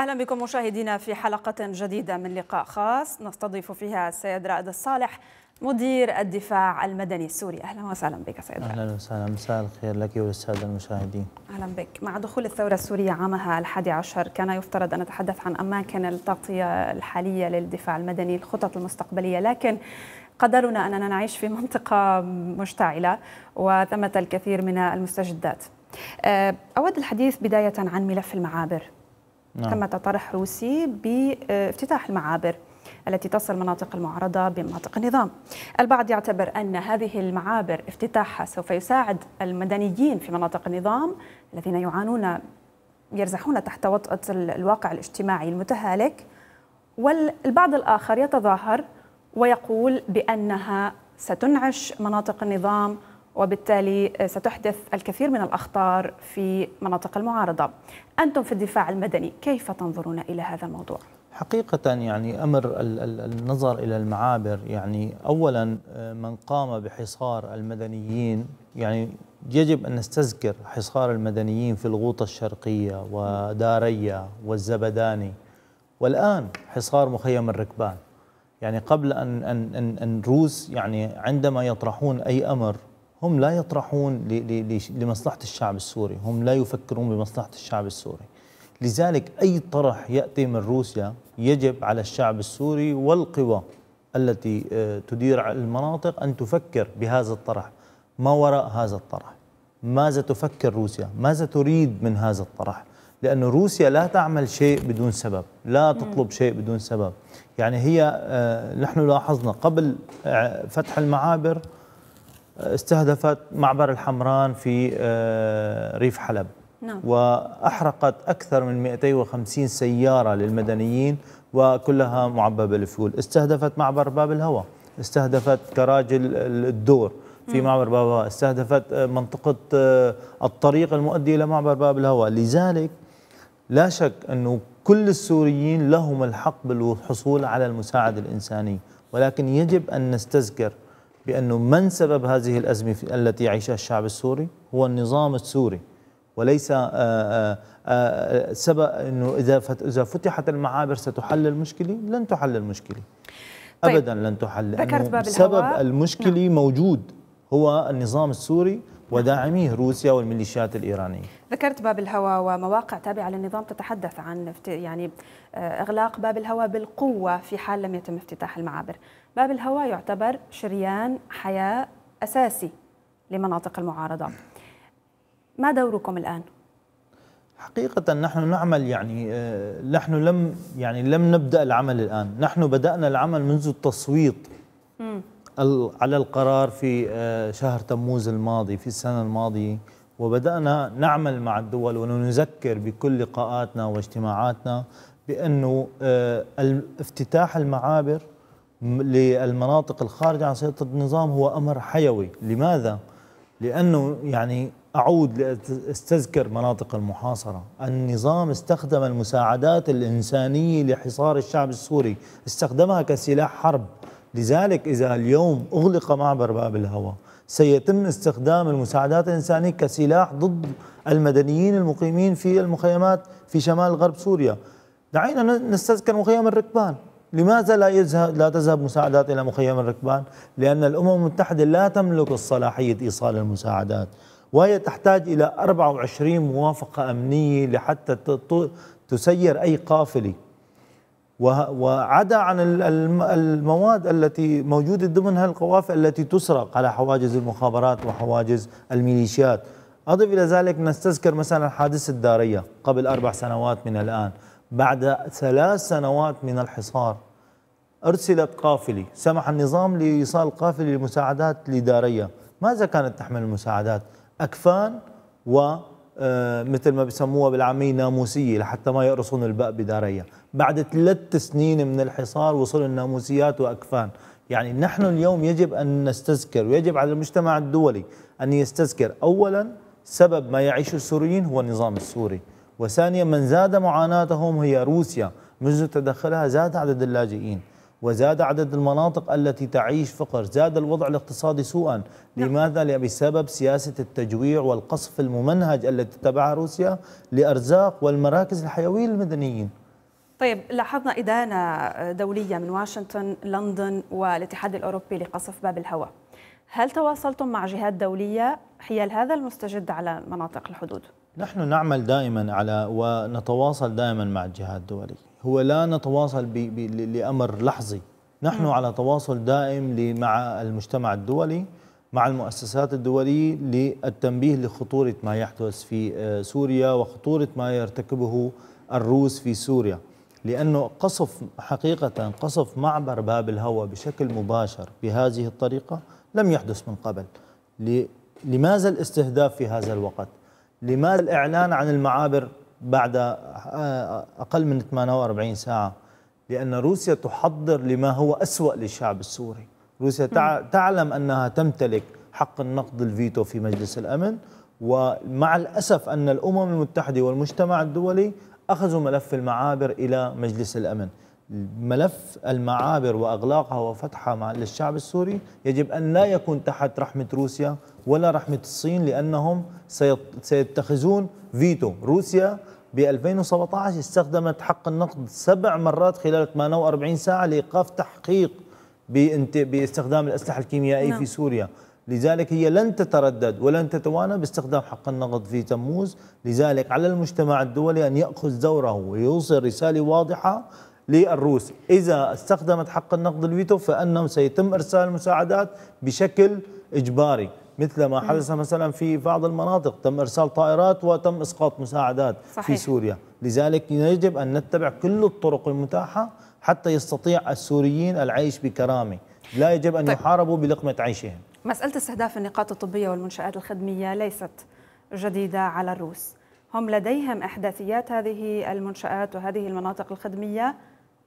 أهلا بكم مشاهدينا في حلقة جديدة من لقاء خاص نستضيف فيها السيد رائد الصالح مدير الدفاع المدني السوري اهلا وسهلا بك سيد رائد اهلا وسهلا مساء الخير لك وللساده المشاهدين اهلا بك مع دخول الثوره السوريه عامها الحادي عشر كان يفترض ان نتحدث عن اماكن التغطيه الحاليه للدفاع المدني الخطط المستقبليه لكن قدرنا اننا نعيش في منطقه مشتعله وثمه الكثير من المستجدات أه، اود الحديث بدايه عن ملف المعابر نعم. تم تطرح روسي بافتتاح المعابر التي تصل مناطق المعارضة بمناطق النظام البعض يعتبر أن هذه المعابر افتتاحها سوف يساعد المدنيين في مناطق النظام الذين يعانون يرزحون تحت وطأة الواقع الاجتماعي المتهالك والبعض الآخر يتظاهر ويقول بأنها ستنعش مناطق النظام وبالتالي ستحدث الكثير من الأخطار في مناطق المعارضة أنتم في الدفاع المدني كيف تنظرون إلى هذا الموضوع؟ حقيقة يعني أمر النظر إلى المعابر يعني أولا آه، من قام بحصار المدنيين يعني يجب أن نستذكر حصار المدنيين في الغوطة الشرقية ودارية والزبداني والآن حصار مخيم الركبان يعني قبل أن أن أن الروس يعني عندما يطرحون أي أمر هم لا يطرحون لمصلحة الشعب السوري هم لا يفكرون بمصلحة الشعب السوري لذلك أي طرح يأتي من روسيا يجب على الشعب السوري والقوى التي آه، تدير المناطق أن تفكر بهذا الطرح ما وراء هذا الطرح ماذا تفكر روسيا ماذا تريد من هذا الطرح لأن روسيا لا تعمل شيء بدون سبب لا تطلب شيء بدون سبب يعني هي آه، نحن لاحظنا قبل آه، فتح المعابر استهدفت معبر الحمران في آه، ريف حلب نعم. وأحرقت أكثر من 250 سيارة للمدنيين وكلها معبى بالفول استهدفت معبر باب الهوى استهدفت كراجل الدور في نعم. معبر باب الهوى استهدفت آه، منطقة آه، الطريق المؤدي إلى معبر باب الهوى لذلك لا شك أنه كل السوريين لهم الحق بالحصول على المساعدة الإنسانية ولكن يجب أن نستذكر بأنه من سبب هذه الأزمة التي يعيشها الشعب السوري هو النظام السوري وليس آه، آه، آه، سبب أنه إذا فتحت المعابر ستحل المشكلة لن تحل المشكلة طيب. أبدا لن تحل سبب المشكلة نعم. موجود هو النظام السوري وداعميه روسيا والميليشيات الإيرانية ذكرت باب الهوى ومواقع تابعة للنظام تتحدث عن يعني آه، إغلاق باب الهوى بالقوة في حال لم يتم افتتاح المعابر باب الهوى يعتبر شريان حياة أساسي لمناطق المعارضة ما دوركم الآن؟ حقيقة نحن نعمل يعني آه، نحن لم يعني لم نبدأ العمل الآن، نحن بدأنا العمل منذ التصويت. على القرار في آه، شهر تموز الماضي في السنة الماضية وبدأنا نعمل مع الدول ونذكر بكل لقاءاتنا واجتماعاتنا بأنه آه، افتتاح المعابر للمناطق الخارجة عن سيطرة النظام هو أمر حيوي لماذا؟ لأنه يعني أعود لأستذكر مناطق المحاصرة النظام استخدم المساعدات الإنسانية لحصار الشعب السوري استخدمها كسلاح حرب لذلك إذا اليوم أغلق معبر باب الهوى سيتم استخدام المساعدات الإنسانية كسلاح ضد المدنيين المقيمين في المخيمات في شمال غرب سوريا دعينا نستذكر مخيم الركبان لماذا لا يذهب لا تذهب مساعدات الى مخيم الركبان؟ لان الامم المتحده لا تملك الصلاحيه ايصال المساعدات، وهي تحتاج الى 24 موافقه امنيه لحتى تسير اي قافله وعدا عن المواد التي موجودة ضمنها القوافل التي تسرق على حواجز المخابرات وحواجز الميليشيات أضف إلى ذلك نستذكر مثلا حادثة الدارية قبل أربع سنوات من الآن بعد ثلاث سنوات من الحصار أرسلت قافلة سمح النظام لإيصال قافلة لمساعدات لدارية ماذا كانت تحمل المساعدات؟ أكفان و آه، مثل ما بسموها بالعاميه ناموسيه لحتى ما يقرصون الباء بداريا بعد ثلاث سنين من الحصار وصل الناموسيات واكفان يعني نحن اليوم يجب ان نستذكر ويجب على المجتمع الدولي ان يستذكر اولا سبب ما يعيشه السوريين هو النظام السوري وثانيا من زاد معاناتهم هي روسيا منذ تدخلها زاد عدد اللاجئين وزاد عدد المناطق التي تعيش فقر زاد الوضع الاقتصادي سوءا نعم. لماذا؟ بسبب سياسة التجويع والقصف الممنهج التي اتبعها روسيا لأرزاق والمراكز الحيوية للمدنيين طيب لاحظنا إدانة دولية من واشنطن لندن والاتحاد الأوروبي لقصف باب الهواء هل تواصلتم مع جهات دولية حيال هذا المستجد على مناطق الحدود؟ نحن نعمل دائما على ونتواصل دائما مع الجهات الدولية هو لا نتواصل بي بي لأمر لحظي نحن م. على تواصل دائم مع المجتمع الدولي مع المؤسسات الدولية للتنبيه لخطورة ما يحدث في آه، سوريا وخطورة ما يرتكبه الروس في سوريا لأنه قصف حقيقة قصف معبر باب الهوى بشكل مباشر بهذه الطريقة لم يحدث من قبل لماذا الاستهداف في هذا الوقت؟ لماذا الإعلان عن المعابر بعد آه، أقل من 48 ساعة لأن روسيا تحضر لما هو أسوأ للشعب السوري روسيا تعلم أنها تمتلك حق النقد الفيتو في مجلس الأمن ومع الأسف أن الأمم المتحدة والمجتمع الدولي أخذوا ملف المعابر إلى مجلس الأمن ملف المعابر واغلاقها وفتحها للشعب السوري يجب ان لا يكون تحت رحمه روسيا ولا رحمه الصين لانهم سيتخذون فيتو، روسيا ب 2017 استخدمت حق النقد سبع مرات خلال 48 ساعه لايقاف تحقيق باستخدام الاسلحه الكيميائيه في نعم. سوريا، لذلك هي لن تتردد ولن تتوانى باستخدام حق النقد في تموز، لذلك على المجتمع الدولي ان ياخذ دوره ويوصل رساله واضحه للروس إذا استخدمت حق النقد الفيتو فأنه سيتم إرسال المساعدات بشكل إجباري مثل ما حدث مثلا في بعض المناطق تم إرسال طائرات وتم إسقاط مساعدات صحيح. في سوريا لذلك يجب أن نتبع كل الطرق المتاحة حتى يستطيع السوريين العيش بكرامة لا يجب أن طيب. يحاربوا بلقمة عيشهم مسألة استهداف النقاط الطبية والمنشآت الخدمية ليست جديدة على الروس هم لديهم إحداثيات هذه المنشآت وهذه المناطق الخدمية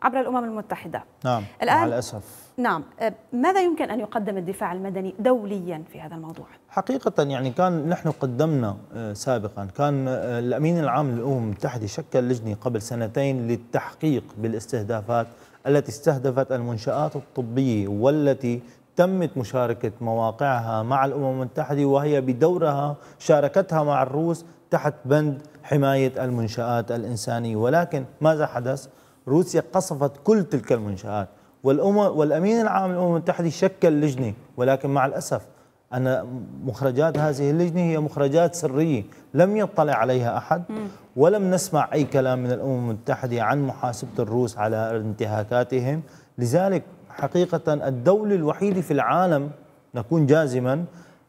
عبر الأمم المتحدة نعم الآن مع الأسف نعم آه، ماذا يمكن أن يقدم الدفاع المدني دوليا في هذا الموضوع؟ حقيقة يعني كان نحن قدمنا آه، سابقا كان آه، الأمين العام للأمم المتحدة شكل لجنة قبل سنتين للتحقيق بالاستهدافات التي استهدفت المنشآت الطبية والتي تمت مشاركة مواقعها مع الأمم المتحدة وهي بدورها شاركتها مع الروس تحت بند حماية المنشآت الإنسانية ولكن ماذا حدث؟ روسيا قصفت كل تلك المنشآت والأم والأمين العام للأمم المتحدة شكل لجنة ولكن مع الأسف أن مخرجات هذه اللجنة هي مخرجات سرية لم يطلع عليها أحد ولم نسمع أي كلام من الأمم المتحدة عن محاسبة الروس على انتهاكاتهم لذلك حقيقة الدولة الوحيدة في العالم نكون جازما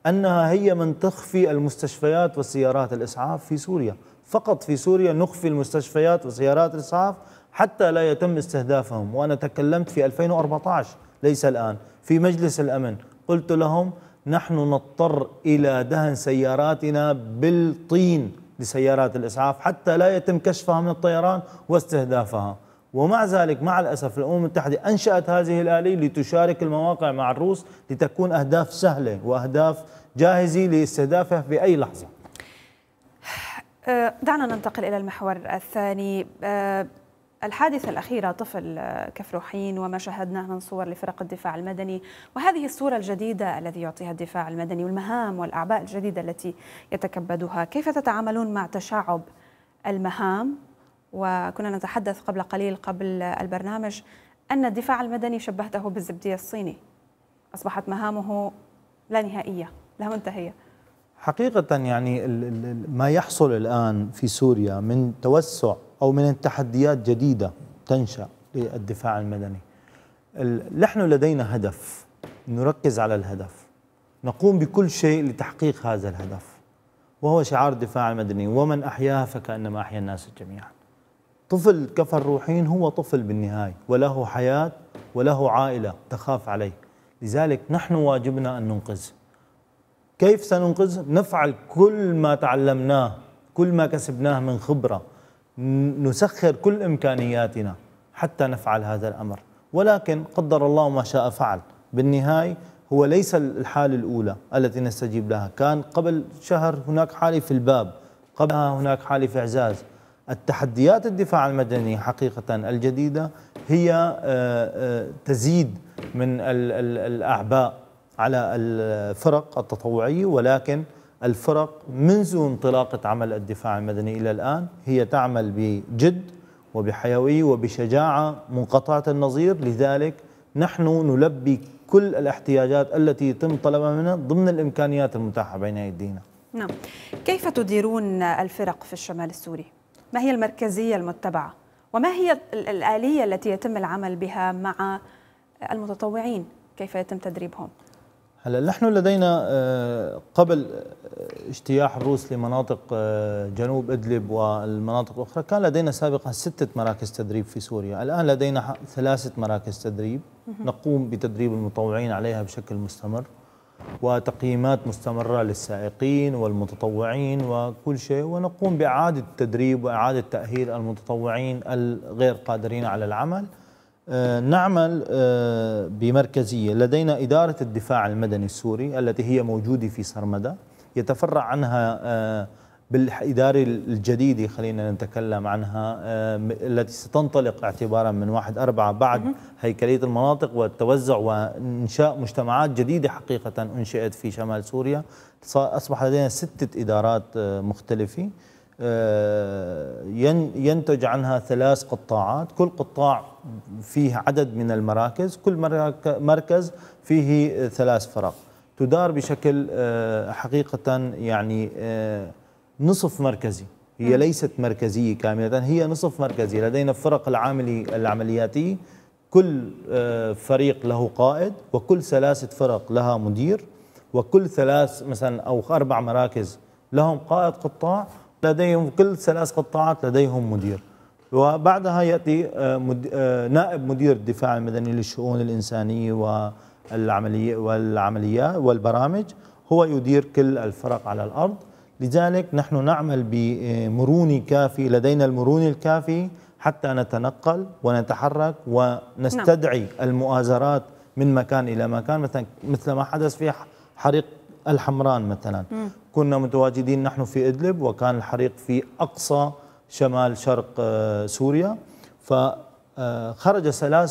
أنها هي من تخفي المستشفيات وسيارات الإسعاف في سوريا فقط في سوريا نخفي المستشفيات وسيارات الإسعاف حتى لا يتم استهدافهم وأنا تكلمت في 2014 ليس الآن في مجلس الأمن قلت لهم نحن نضطر إلى دهن سياراتنا بالطين لسيارات الإسعاف حتى لا يتم كشفها من الطيران واستهدافها ومع ذلك مع الأسف الأمم المتحدة أنشأت هذه الآلية لتشارك المواقع مع الروس لتكون أهداف سهلة وأهداف جاهزة لاستهدافها في أي لحظة آه، دعنا ننتقل إلى المحور الثاني آه، الحادثة الأخيرة طفل آه، كفروحين وما شاهدناه من صور لفرق الدفاع المدني وهذه الصورة الجديدة الذي يعطيها الدفاع المدني والمهام والأعباء الجديدة التي يتكبدها كيف تتعاملون مع تشعب المهام وكنا نتحدث قبل قليل قبل البرنامج أن الدفاع المدني شبهته بالزبدية الصيني أصبحت مهامه لا نهائية لا منتهية حقيقة يعني ما يحصل الآن في سوريا من توسع أو من التحديات جديدة تنشأ للدفاع المدني نحن لدينا هدف نركز على الهدف نقوم بكل شيء لتحقيق هذا الهدف وهو شعار الدفاع المدني ومن أحياها فكأنما أحيا الناس جميعا طفل كفر روحين هو طفل بالنهاية وله حياة وله عائلة تخاف عليه لذلك نحن واجبنا أن ننقذ كيف سننقذ؟ نفعل كل ما تعلمناه كل ما كسبناه من خبرة نسخر كل إمكانياتنا حتى نفعل هذا الأمر ولكن قدر الله ما شاء فعل بالنهاية هو ليس الحالة الأولى التي نستجيب لها كان قبل شهر هناك حالة في الباب قبلها هناك حالة في إعزاز التحديات الدفاع المدني حقيقة الجديدة هي آه، آه، تزيد من الأعباء على الفرق التطوعية ولكن الفرق منذ انطلاقة عمل الدفاع المدني إلى الآن هي تعمل بجد وبحيوية وبشجاعة منقطعة النظير لذلك نحن نلبي كل الاحتياجات التي يتم طلبها منا ضمن الإمكانيات المتاحة بين أيدينا نعم كيف تديرون الفرق في الشمال السوري؟ ما هي المركزية المتبعة؟ وما هي الآلية التي يتم العمل بها مع المتطوعين؟ كيف يتم تدريبهم؟ هلا نحن لدينا آه، قبل آه، اجتياح الروس لمناطق آه، جنوب ادلب والمناطق الاخرى كان لدينا سابقا سته مراكز تدريب في سوريا، الان لدينا ثلاثه مراكز تدريب نقوم بتدريب المتطوعين عليها بشكل مستمر وتقييمات مستمره للسائقين والمتطوعين وكل شيء ونقوم باعاده تدريب واعاده تاهيل المتطوعين الغير قادرين على العمل. آه، نعمل آه، بمركزية لدينا إدارة الدفاع المدني السوري التي هي موجودة في سرمدة يتفرع عنها آه، بالإدارة الجديدة خلينا نتكلم عنها التي ستنطلق اعتبارا من واحد أربعة بعد هيكلية المناطق والتوزع وإنشاء مجتمعات جديدة حقيقة أنشئت في شمال سوريا أصبح لدينا ستة إدارات مختلفة آه، ينتج عنها ثلاث قطاعات كل قطاع فيه عدد من المراكز كل مركز فيه ثلاث فرق تدار بشكل آه، حقيقة يعني آه، نصف مركزي هي ليست مركزية كاملة هي نصف مركزي لدينا فرق العاملي العملياتي كل فريق له قائد وكل ثلاثة فرق لها مدير وكل ثلاث مثلا أو أربع مراكز لهم قائد قطاع لديهم كل ثلاث قطاعات لديهم مدير وبعدها ياتي آه، آه، نائب مدير الدفاع المدني للشؤون الانسانيه والعمليه والعمليات والبرامج هو يدير كل الفرق على الارض لذلك نحن نعمل بمرونه كافي لدينا المرونه الكافي حتى نتنقل ونتحرك ونستدعي نعم. المؤازرات من مكان الى مكان مثلا مثل ما حدث في حريق الحمران مثلا م. كنا متواجدين نحن في إدلب وكان الحريق في أقصى شمال شرق آه، سوريا فخرج آه،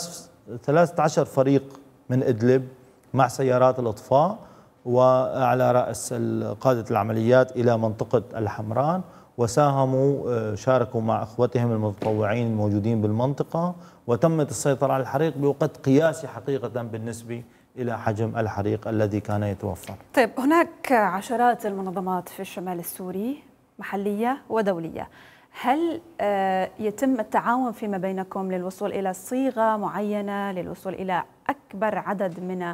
13 فريق من إدلب مع سيارات الإطفاء وعلى رأس قادة العمليات إلى منطقة الحمران وساهموا آه، شاركوا مع اخوتهم المتطوعين الموجودين بالمنطقه وتمت السيطره على الحريق بوقت قياسي حقيقه بالنسبه إلى حجم الحريق الذي كان يتوفر طيب هناك عشرات المنظمات في الشمال السوري محلية ودولية هل آه، يتم التعاون فيما بينكم للوصول إلى صيغة معينة للوصول إلى أكبر عدد من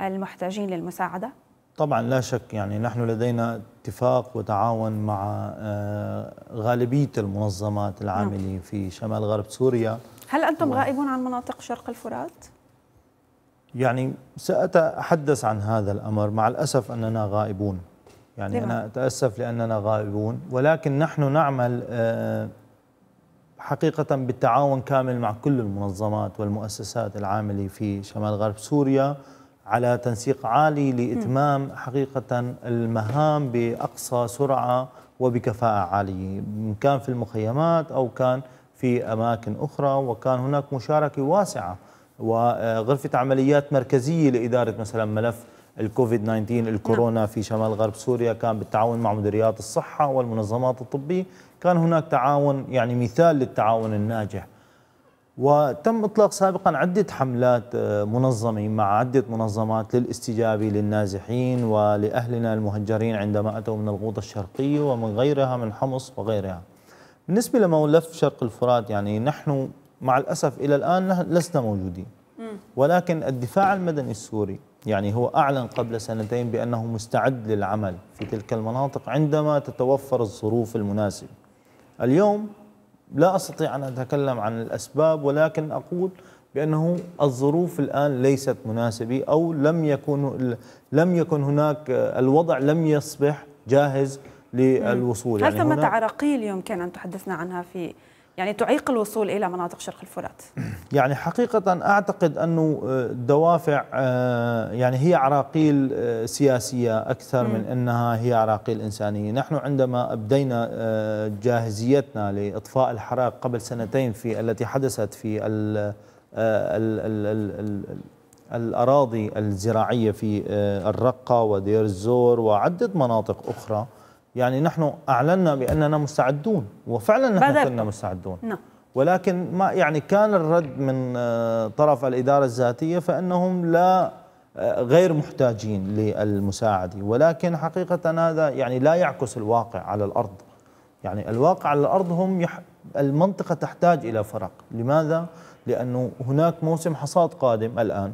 المحتاجين للمساعدة؟ طبعا لا شك يعني نحن لدينا اتفاق وتعاون مع آه، غالبية المنظمات العاملة نعم. في شمال غرب سوريا هل أنتم و... غائبون عن مناطق شرق الفرات؟ يعني سأتحدث عن هذا الأمر مع الأسف أننا غائبون يعني أنا نعم. أتأسف لأننا غائبون ولكن نحن نعمل آه، حقيقة بالتعاون كامل مع كل المنظمات والمؤسسات العاملة في شمال غرب سوريا على تنسيق عالي لإتمام حقيقة المهام بأقصى سرعة وبكفاءة عالية إن كان في المخيمات أو كان في أماكن أخرى وكان هناك مشاركة واسعة وغرفه عمليات مركزيه لاداره مثلا ملف الكوفيد 19 الكورونا نعم. في شمال غرب سوريا كان بالتعاون مع مديريات الصحه والمنظمات الطبيه كان هناك تعاون يعني مثال للتعاون الناجح وتم اطلاق سابقا عده حملات آه، منظمه مع عده منظمات للاستجابه للنازحين ولاهلنا المهجرين عندما اتوا من الغوطه الشرقيه ومن غيرها من حمص وغيرها. بالنسبه لملف شرق الفرات يعني نحن مع الأسف إلى الآن لسنا موجودين ولكن الدفاع المدني السوري يعني هو أعلن قبل سنتين بأنه مستعد للعمل في تلك المناطق عندما تتوفر الظروف المناسبة اليوم لا أستطيع أن أتكلم عن الأسباب ولكن أقول بأنه الظروف الآن ليست مناسبة أو لم يكن لم يكن هناك الوضع لم يصبح جاهز للوصول يعني هل يعني ثمة عراقيل يمكن أن تحدثنا عنها في يعني تعيق الوصول إلى مناطق شرق الفرات يعني حقيقة أعتقد أنه الدوافع آه، آه، يعني هي عراقيل آه، سياسية أكثر من أنها هي عراقيل إنسانية نحن عندما أبدينا جاهزيتنا لإطفاء الحرائق قبل سنتين في التي حدثت في الـ الـ الـ الأراضي الزراعية في الرقة ودير الزور وعدة مناطق أخرى يعني نحن أعلنا بأننا مستعدون وفعلا نحن كنا مستعدون نعم ولكن ما يعني كان الرد من آه، طرف الإدارة الذاتية فأنهم لا آه، غير محتاجين للمساعدة ولكن حقيقة هذا يعني لا يعكس الواقع على الأرض يعني الواقع على الأرض هم يح المنطقة تحتاج إلى فرق لماذا؟ لأنه هناك موسم حصاد قادم الآن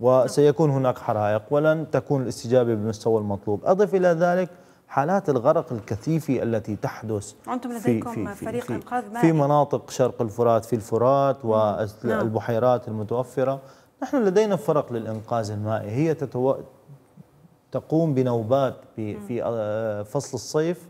وسيكون هناك حرائق ولن تكون الاستجابة بالمستوى المطلوب أضف إلى ذلك حالات الغرق الكثيفة التي تحدث أنتم لديكم في, في, فريق في إنقاذ مائي في مناطق شرق الفرات في الفرات والبحيرات نعم. المتوفرة نحن لدينا فرق للإنقاذ المائي هي تتو... تقوم بنوبات في آه، فصل الصيف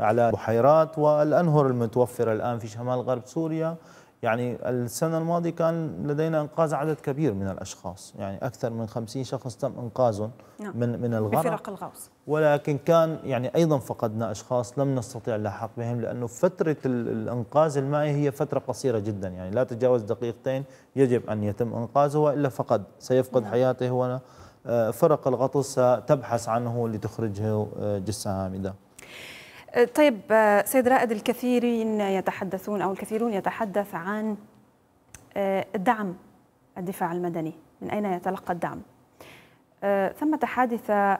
على البحيرات والأنهر المتوفرة الآن في شمال غرب سوريا يعني السنة الماضية كان لدينا إنقاذ عدد كبير من الأشخاص يعني أكثر من 50 شخص تم إنقاذهم نعم. من من الغرق بفرق الغوص ولكن كان يعني أيضا فقدنا أشخاص لم نستطيع اللحاق بهم لأنه فترة الإنقاذ المائي هي فترة قصيرة جدا يعني لا تتجاوز دقيقتين يجب أن يتم إنقاذه وإلا فقد سيفقد نعم. حياته آه، فرق الغطس ستبحث عنه لتخرجه آه، جثة هامدة طيب آه، سيد رائد الكثيرين يتحدثون او الكثيرون يتحدث عن الدعم آه، الدفاع المدني من اين يتلقى الدعم آه، ثمة حادثة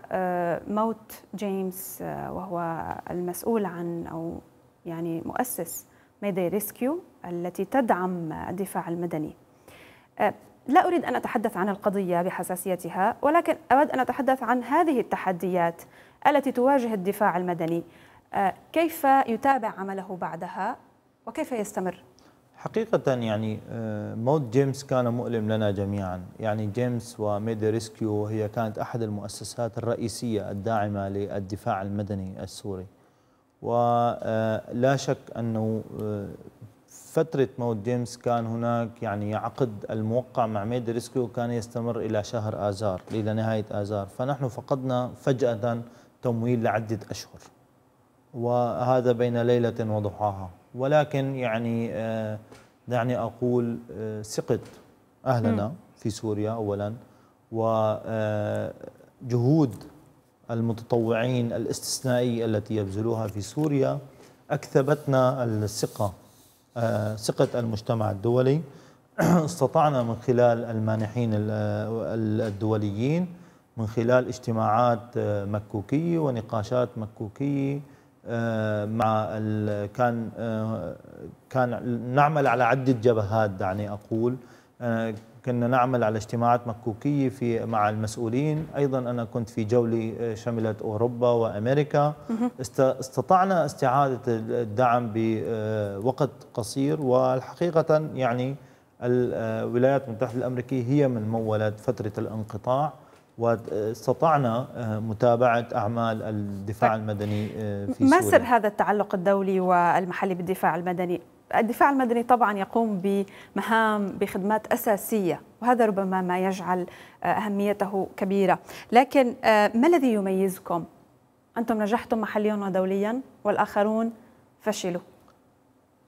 موت جيمس وهو المسؤول عن أو يعني مؤسس ميداي ريسكيو التي تدعم الدفاع المدني لا أريد أن أتحدث عن القضية بحساسيتها ولكن أود أن أتحدث عن هذه التحديات التي تواجه الدفاع المدني كيف يتابع عمله بعدها وكيف يستمر؟ حقيقة يعني آه، موت جيمس كان مؤلم لنا جميعا يعني جيمس وميدي ريسكيو هي كانت أحد المؤسسات الرئيسية الداعمة للدفاع المدني السوري ولا آه، شك أنه آه، فترة موت جيمس كان هناك يعني عقد الموقع مع ميدي ريسكيو كان يستمر إلى شهر آذار إلى نهاية آذار فنحن فقدنا فجأة تمويل لعدة أشهر وهذا بين ليلة وضحاها ولكن يعني آه، دعني أقول ثقة آه، أهلنا في سوريا أولا وجهود آه، المتطوعين الاستثنائية التي يبذلوها في سوريا أكثبتنا الثقة ثقة المجتمع الدولي استطعنا من خلال المانحين الدوليين من خلال اجتماعات مكوكية ونقاشات مكوكية آه، مع كان آه، كان نعمل على عده جبهات دعني اقول آه، كنا نعمل على اجتماعات مكوكيه في مع المسؤولين ايضا انا كنت في جوله شملت اوروبا وامريكا استطعنا استعاده الدعم بوقت قصير والحقيقه يعني الولايات المتحده الامريكيه هي من مولت فتره الانقطاع واستطعنا آه، متابعة أعمال الدفاع طيب. المدني آه، في سوريا ما سر هذا التعلق الدولي والمحلي بالدفاع المدني؟ الدفاع المدني طبعا يقوم بمهام بخدمات أساسية وهذا ربما ما يجعل آه، أهميته كبيرة لكن ما الذي يميزكم؟ أنتم نجحتم محليا ودوليا والآخرون فشلوا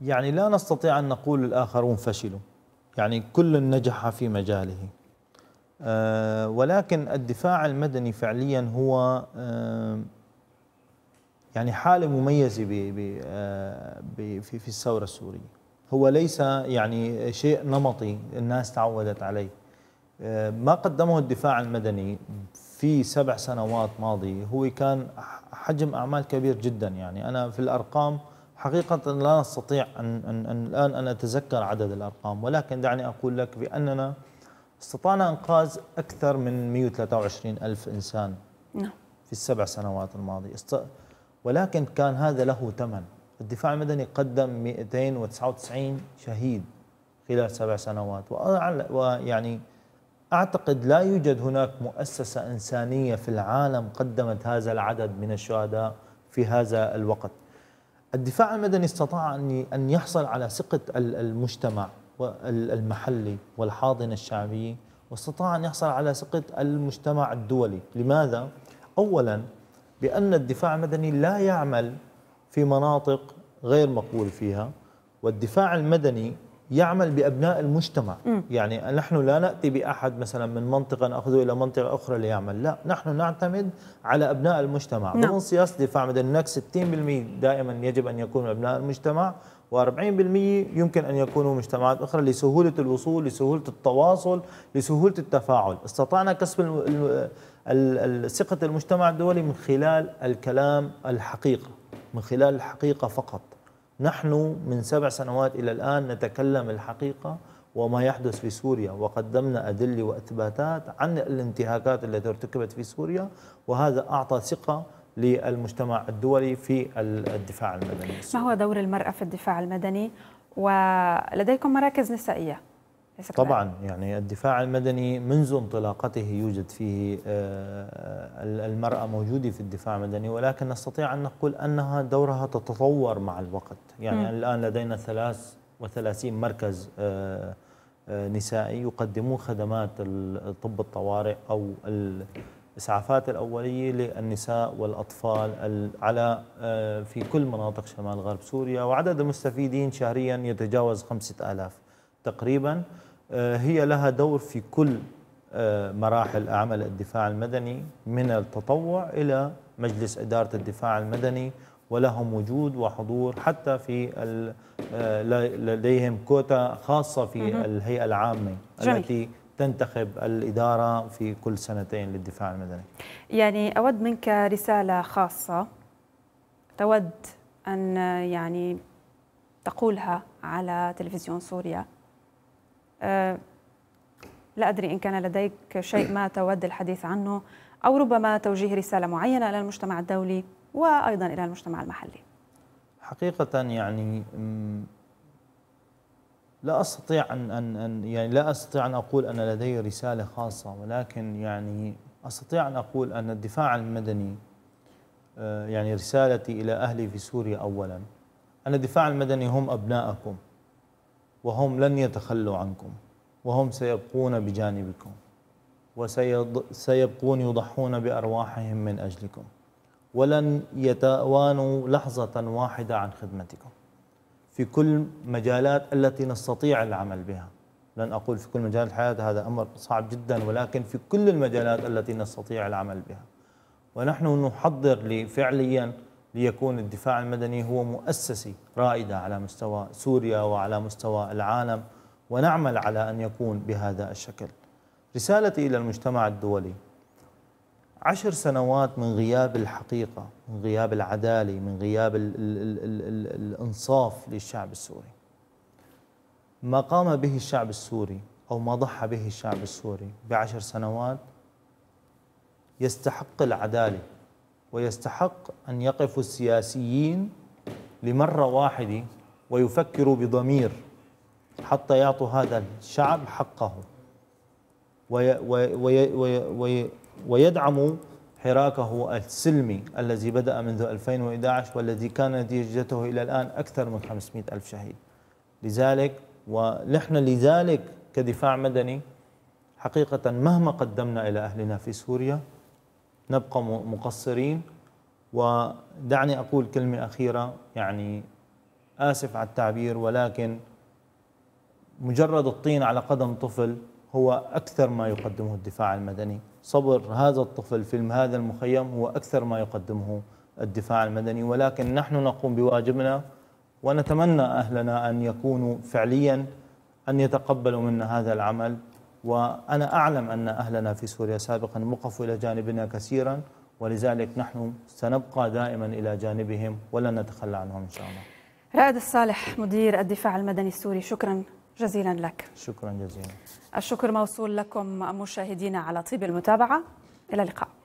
يعني لا نستطيع أن نقول الآخرون فشلوا يعني كل نجح في مجاله آه، ولكن الدفاع المدني فعليا هو يعني حالة مميزة آه، في في الثورة السورية هو ليس يعني شيء نمطي الناس تعودت عليه آه، ما قدمه الدفاع المدني في سبع سنوات ماضية هو كان حجم أعمال كبير جدا يعني أنا في الأرقام حقيقة لا نستطيع أن, أن الآن أن أتذكر عدد الأرقام ولكن دعني أقول لك بأننا استطعنا إنقاذ أكثر من 123 ألف إنسان نعم في السبع سنوات الماضية است... ولكن كان هذا له ثمن الدفاع المدني قدم 299 شهيد خلال سبع سنوات ويعني أعتقد لا يوجد هناك مؤسسة إنسانية في العالم قدمت هذا العدد من الشهداء في هذا الوقت الدفاع المدني استطاع أن يحصل على ثقة المجتمع المحلي والحاضنة الشعبية واستطاع أن يحصل على ثقة المجتمع الدولي لماذا؟ أولا بأن الدفاع المدني لا يعمل في مناطق غير مقبول فيها والدفاع المدني يعمل بأبناء المجتمع م. يعني نحن لا نأتي بأحد مثلا من منطقة نأخذه إلى منطقة أخرى ليعمل لا نحن نعتمد على أبناء المجتمع نعم. ضمن سياسة دفاع مدني هناك 60% دائما يجب أن يكون من أبناء المجتمع و40% يمكن أن يكونوا مجتمعات أخرى لسهولة الوصول لسهولة التواصل لسهولة التفاعل استطعنا كسب ثقة المجتمع الدولي من خلال الكلام الحقيقة من خلال الحقيقة فقط نحن من سبع سنوات إلى الآن نتكلم الحقيقة وما يحدث في سوريا وقدمنا أدلة وإثباتات عن الانتهاكات التي ارتكبت في سوريا وهذا أعطى ثقة للمجتمع الدولي في الدفاع المدني ما هو دور المرأة في الدفاع المدني ولديكم مراكز نسائية طبعا يعني الدفاع المدني منذ انطلاقته يوجد فيه آه، المرأة موجودة في الدفاع المدني ولكن نستطيع أن نقول أنها دورها تتطور مع الوقت يعني م. الآن لدينا 33 مركز آه، آه، نسائي يقدمون خدمات طب الطوارئ أو الإسعافات الأولية للنساء والأطفال على آه، في كل مناطق شمال غرب سوريا وعدد المستفيدين شهريا يتجاوز 5000 تقريبا آه، هي لها دور في كل آه، مراحل عمل الدفاع المدني من التطوع إلى مجلس إدارة الدفاع المدني ولهم وجود وحضور حتى في لديهم كوتا خاصة في الهيئة العامة التي تنتخب الإدارة في كل سنتين للدفاع المدني يعني أود منك رسالة خاصة تود أن يعني تقولها على تلفزيون سوريا أه لا أدري إن كان لديك شيء ما تود الحديث عنه أو ربما توجيه رسالة معينة إلى المجتمع الدولي وأيضا إلى المجتمع المحلي حقيقة يعني لا استطيع ان ان ان يعني لا استطيع ان اقول ان لدي رساله خاصه ولكن يعني استطيع ان اقول ان الدفاع المدني آه، يعني رسالتي الى اهلي في سوريا اولا ان الدفاع المدني هم ابنائكم وهم لن يتخلوا عنكم وهم سيبقون بجانبكم وسيبقون يضحون بارواحهم من اجلكم ولن يتوانوا لحظه واحده عن خدمتكم في كل مجالات التي نستطيع العمل بها لن أقول في كل مجال الحياة هذا أمر صعب جدا ولكن في كل المجالات التي نستطيع العمل بها ونحن نحضر فعليا ليكون الدفاع المدني هو مؤسسي رائدة على مستوى سوريا وعلى مستوى العالم ونعمل على أن يكون بهذا الشكل رسالتي إلى المجتمع الدولي عشر سنوات من غياب الحقيقة من غياب العدالة من غياب الـ الـ الـ الإنصاف للشعب السوري ما قام به الشعب السوري أو ما ضحى به الشعب السوري بعشر سنوات يستحق العدالة ويستحق أن يقف السياسيين لمرة واحدة ويفكروا بضمير حتى يعطوا هذا الشعب حقه وي وي وي وي وي ويدعم حراكه السلمي الذي بدأ منذ 2011 والذي كان نتيجته إلى الآن أكثر من 500 ألف شهيد لذلك ونحن لذلك كدفاع مدني حقيقة مهما قدمنا إلى أهلنا في سوريا نبقى مقصرين ودعني أقول كلمة أخيرة يعني آسف على التعبير ولكن مجرد الطين على قدم طفل هو أكثر ما يقدمه الدفاع المدني صبر هذا الطفل في هذا المخيم هو أكثر ما يقدمه الدفاع المدني ولكن نحن نقوم بواجبنا ونتمنى أهلنا أن يكونوا فعليا أن يتقبلوا منا هذا العمل وأنا أعلم أن أهلنا في سوريا سابقا وقفوا إلى جانبنا كثيرا ولذلك نحن سنبقى دائما إلى جانبهم ولن نتخلى عنهم إن شاء الله رائد الصالح مدير الدفاع المدني السوري شكرا جزيلا لك شكرا جزيلا الشكر موصول لكم مشاهدينا على طيب المتابعة إلى اللقاء